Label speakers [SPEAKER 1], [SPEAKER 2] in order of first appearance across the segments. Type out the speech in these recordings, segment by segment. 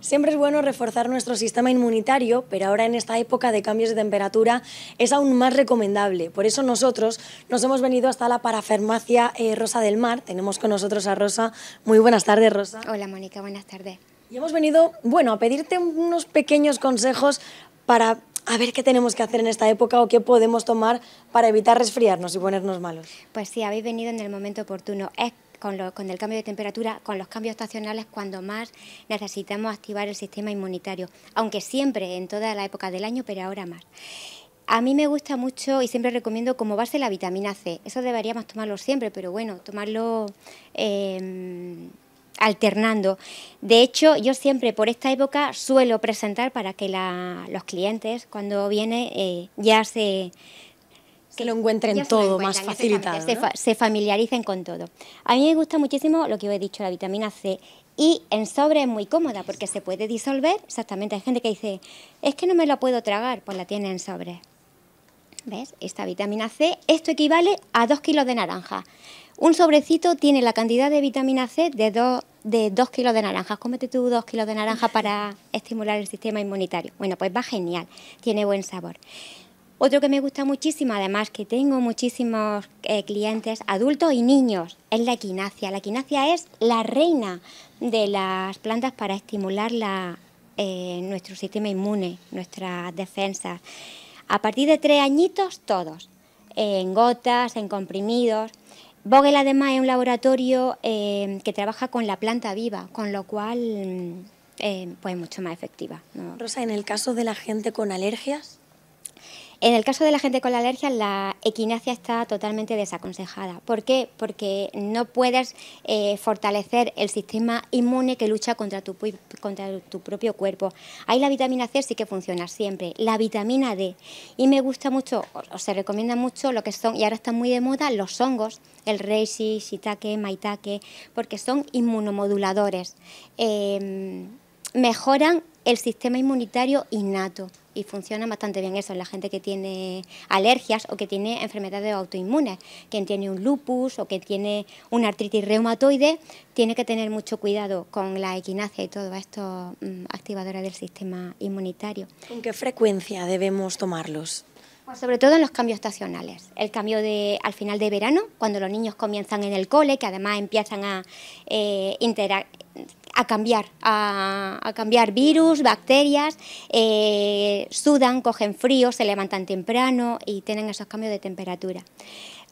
[SPEAKER 1] Siempre es bueno reforzar nuestro sistema inmunitario, pero ahora en esta época de cambios de temperatura es aún más recomendable. Por eso nosotros nos hemos venido hasta la parafarmacia eh, Rosa del Mar. Tenemos con nosotros a Rosa. Muy buenas tardes, Rosa.
[SPEAKER 2] Hola, Mónica, buenas tardes.
[SPEAKER 1] Y hemos venido, bueno, a pedirte unos pequeños consejos para a ver qué tenemos que hacer en esta época o qué podemos tomar para evitar resfriarnos y ponernos malos.
[SPEAKER 2] Pues sí, habéis venido en el momento oportuno con, con el cambio de temperatura, con los cambios estacionales, cuando más necesitamos activar el sistema inmunitario, aunque siempre en toda la época del año, pero ahora más. A mí me gusta mucho y siempre recomiendo como base la vitamina C. Eso deberíamos tomarlo siempre, pero bueno, tomarlo em, alternando. De hecho, yo siempre por esta época suelo presentar para que los clientes cuando viene, eh, ya se que lo encuentren todo más facilitado. Se, familiaricen con todo. A mí me gusta muchísimo lo que os he dicho, la vitamina C. Y en sobre es muy cómoda porque se puede disolver. Exactamente, hay gente que dice, es que no me la puedo tragar, pues la tiene en sobre. ¿Ves? Esta vitamina C, esto equivale a 2 kilos de naranja. Un sobrecito tiene la cantidad de vitamina C de 2 de dos kilos de naranjas. Cómete tú 2 kilos de naranja para estimular el sistema inmunitario. Bueno, pues va genial, tiene buen sabor. Otro que me gusta muchísimo, además que tengo muchísimos eh, clientes, adultos y niños, es la equinacia. La equinacia es la reina de las plantas para estimular eh, nuestro sistema inmune, nuestras defensas. A partir de tres añitos, todos, en gotas, en comprimidos. Vogel además es un laboratorio eh, que trabaja con la planta viva, con lo cual mm, eh, pues mucho más efectiva.
[SPEAKER 1] Rosa, en el caso de la gente con alergias.
[SPEAKER 2] En el caso de la gente con la alergia, la equinacia está totalmente desaconsejada. ¿Por qué? Porque no puedes eh, fortalecer el sistema inmune que lucha contra tu, propio cuerpo. Ahí la vitamina C sí que funciona siempre, la vitamina D. Y me gusta mucho, o se recomienda mucho lo que son, y ahora están muy de moda, los hongos, el reishi, shiitake, maitake, porque son inmunomoduladores. Em, mejoran el sistema inmunitario innato y funciona bastante bien eso en la gente que tiene alergias o que tiene enfermedades autoinmunes. Quien tiene un lupus o que tiene una artritis reumatoide tiene que tener mucho cuidado con la equinacia y todo esto mm, activadora del sistema inmunitario.
[SPEAKER 1] ¿Con qué frecuencia debemos tomarlos? Pues
[SPEAKER 2] sobre todo en los cambios estacionales. El cambio de al final de verano, cuando los niños comienzan en el cole, que además empiezan a eh, a cambiar, a, cambiar virus, bacterias, eh, sudan, cogen frío, se levantan temprano y tienen esos cambios de temperatura.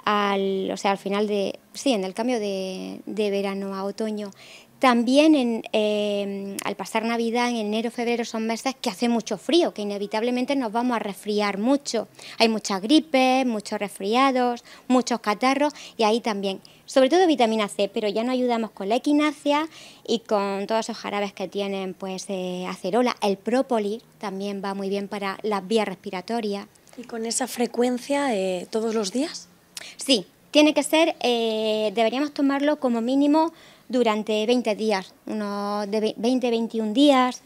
[SPEAKER 2] Al, o sea, al final de, sí, en el cambio de, de verano a otoño. También en, em, al pasar Navidad, en enero, febrero son meses que hace mucho frío, que inevitablemente nos vamos a resfriar mucho. Hay muchas gripes, muchos resfriados, muchos catarros y ahí también sobre todo vitamina C, pero ya no ayudamos con la equinacia y con todos esos jarabes que tienen pues eh, acerola. El própolis también va muy bien para las vías respiratorias. ¿Y con esa frecuencia eh, todos los días? Sí, tiene que ser, eh, deberíamos tomarlo como mínimo durante 20 días, unos de 20, 21 días,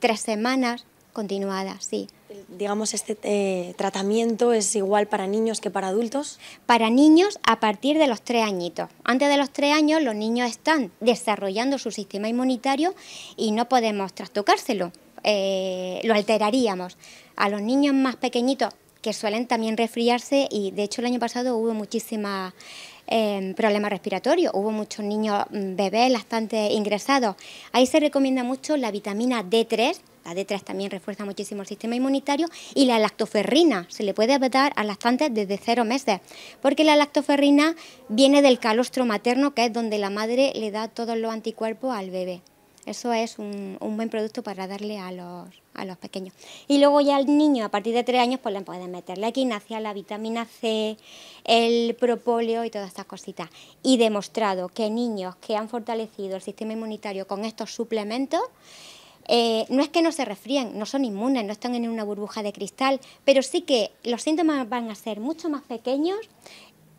[SPEAKER 2] tres semanas continuadas, sí digamos, este eh, tratamiento es igual para niños que para adultos? Para niños a partir de los tres añitos. Antes de los tres años los niños están desarrollando su sistema inmunitario y no podemos trastocárselo, eh, lo alteraríamos. A los niños más pequeñitos que suelen también resfriarse y de hecho el año pasado hubo muchísimas eh, em, problemas respiratorios. Hubo muchos niños mm, bebés lactantes ingresados. Ahí se recomienda mucho la vitamina D3, la D3 también refuerza muchísimo el sistema inmunitario y la lactoferrina se le puede dar a lactantes desde cero meses, porque la lactoferrina viene del calostro materno, que es donde la madre le da todos los anticuerpos al bebé. Eso es un buen producto para darle a los, a los pequeños. Y luego ya al niño, a partir de tres años, pues le pueden meter la equinacia, la vitamina C, el propóleo y todas estas cositas. Y demostrado que niños que han fortalecido el sistema inmunitario con estos suplementos, eh, no es que no se resfríen, no son inmunes, no están en una burbuja de cristal, pero sí que los síntomas van a ser mucho más pequeños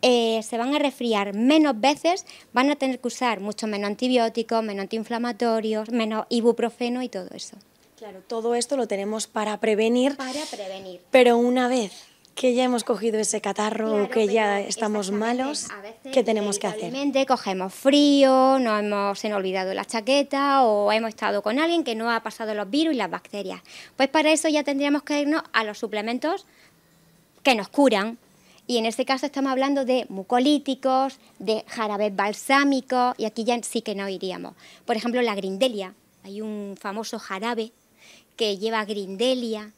[SPEAKER 2] eh, se van a resfriar menos veces, van a tener que usar mucho menos antibióticos, menos antiinflamatorios, menos ibuprofeno y todo eso.
[SPEAKER 1] Claro, todo esto lo tenemos para prevenir. Para prevenir. Pero
[SPEAKER 2] una vez que ya hemos cogido ese catarro o que ya estamos malos, ¿qué tenemos que hacer? cogemos frío, no hemos, se olvidado la chaqueta o hemos estado con alguien que no ha pasado los virus y las bacterias. Pues para eso ya tendríamos que irnos a los suplementos que nos curan. Y en este caso estamos hablando de mucolíticos, de jarabes balsámicos, y aquí ya sí que no iríamos. Por ejemplo, la grindelia. Hay un famoso jarabe que lleva grindelia,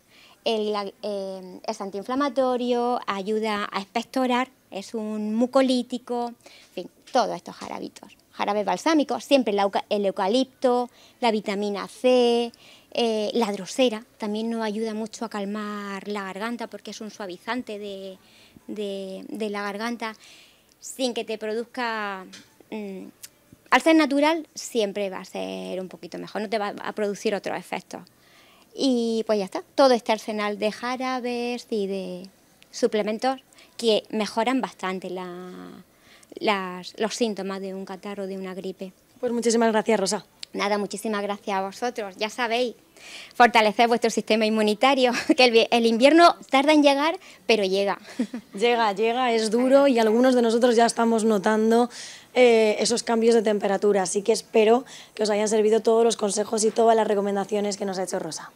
[SPEAKER 2] eh, es antiinflamatorio, ayuda a expectorar, es un mucolítico, en fin, todos estos jarabitos. Jarabes balsámicos, siempre el, eucalipto, la vitamina C, eh, la drosera, también nos ayuda mucho a calmar la garganta porque es un suavizante de, la garganta, sin que te produzca... Mm, al ser natural siempre va a ser un poquito mejor, no te va a producir otros efectos. Y pues ya está, todo este arsenal de jarabes y de suplementos que mejoran bastante los síntomas de un catarro, de una gripe. Pues muchísimas gracias, Rosa. Nada, muchísimas gracias a vosotros. Ya sabéis, fortalecer vuestro sistema inmunitario, que el, invierno tarda en llegar, pero llega.
[SPEAKER 1] Llega, llega, es
[SPEAKER 2] duro y algunos de nosotros ya estamos notando
[SPEAKER 1] eh, esos cambios de temperatura, así que espero que os hayan servido todos los consejos y todas las recomendaciones que nos ha hecho Rosa.